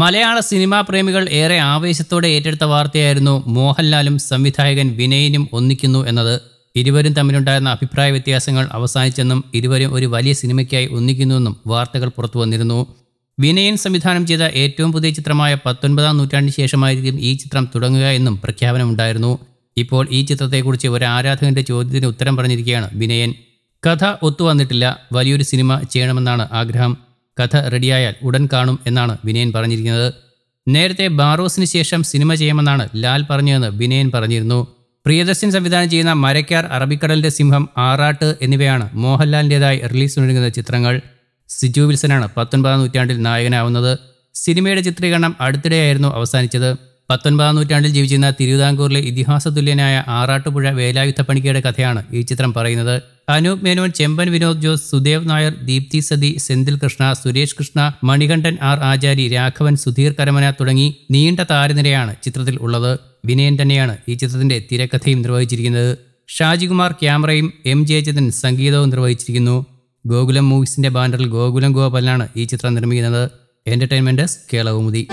മലയാള സിനിമാ പ്രേമികൾ ഏറെ ആവേശത്തോടെ ഏറ്റെടുത്ത വാർത്തയായിരുന്നു മോഹൻലാലും സംവിധായകൻ വിനയനും ഒന്നിക്കുന്നു എന്നത് ഇരുവരും തമ്മിലുണ്ടായിരുന്ന അഭിപ്രായ വ്യത്യാസങ്ങൾ അവസാനിച്ചെന്നും ഇരുവരും ഒരു വലിയ സിനിമയ്ക്കായി ഒന്നിക്കുന്നുവെന്നും വാർത്തകൾ പുറത്തു വന്നിരുന്നു വിനയൻ സംവിധാനം ചെയ്ത ഏറ്റവും പുതിയ ചിത്രമായ പത്തൊൻപതാം നൂറ്റാണ്ടിന് ശേഷമായിരിക്കും ഈ ചിത്രം തുടങ്ങുക എന്നും പ്രഖ്യാപനമുണ്ടായിരുന്നു ഇപ്പോൾ ഈ ചിത്രത്തെക്കുറിച്ച് ഒരു ആരാധകന്റെ ചോദ്യത്തിന് ഉത്തരം പറഞ്ഞിരിക്കുകയാണ് വിനയൻ കഥ ഒത്തുവന്നിട്ടില്ല വലിയൊരു സിനിമ ചെയ്യണമെന്നാണ് ആഗ്രഹം കഥ റെഡിയായാൽ ഉടൻ കാണും എന്നാണ് വിനയൻ പറഞ്ഞിരിക്കുന്നത് നേരത്തെ ബാറോസിന് ശേഷം സിനിമ ചെയ്യുമെന്നാണ് ലാൽ പറഞ്ഞതെന്ന് വിനയൻ പറഞ്ഞിരുന്നു പ്രിയദർശൻ സംവിധാനം ചെയ്യുന്ന മരക്കാർ അറബിക്കടലിന്റെ സിംഹം ആറാട്ട് എന്നിവയാണ് മോഹൻലാലിൻ്റെതായി റിലീസിനൊരുങ്ങുന്ന ചിത്രങ്ങൾ സിജു വിൽസനാണ് പത്തൊൻപതാം നൂറ്റാണ്ടിൽ നായകനാവുന്നത് സിനിമയുടെ ചിത്രീകരണം അടുത്തിടെയായിരുന്നു അവസാനിച്ചത് പത്തൊൻപതാം നൂറ്റാണ്ടിൽ ജീവിച്ചിരുന്ന തിരുവിതാംകൂറിലെ ഇതിഹാസ തുല്യനായ ആറാട്ടുപുഴ വേലായുദ്ധ പണിക്കയുടെ കഥയാണ് ഈ ചിത്രം പറയുന്നത് അനൂപ് മേനോൻ ചെമ്പൻ വിനോദ് ജോസ് സുദേവ് നായർ ദീപ്തി സതി സെന്തിൽ കൃഷ്ണ സുരേഷ് കൃഷ്ണ മണികണ്ഠൻ ആർ ആചാരി രാഘവൻ സുധീർ കരമന തുടങ്ങി നീണ്ട താരനിരയാണ് ചിത്രത്തിൽ ഉള്ളത് വിനയൻ തന്നെയാണ് ഈ ചിത്രത്തിന്റെ തിരക്കഥയും നിർവഹിച്ചിരിക്കുന്നത് ഷാജികുമാർ ക്യാമറയും എം ജയചന്ദ്രൻ സംഗീതവും നിർവഹിച്ചിരിക്കുന്നു ഗോകുലം മൂവീസിന്റെ ബാനറിൽ ഗോകുലം ഗോപാലനാണ് ഈ ചിത്രം നിർമ്മിക്കുന്നത് എന്റർടൈൻമെന്റ് കേളവുമുതി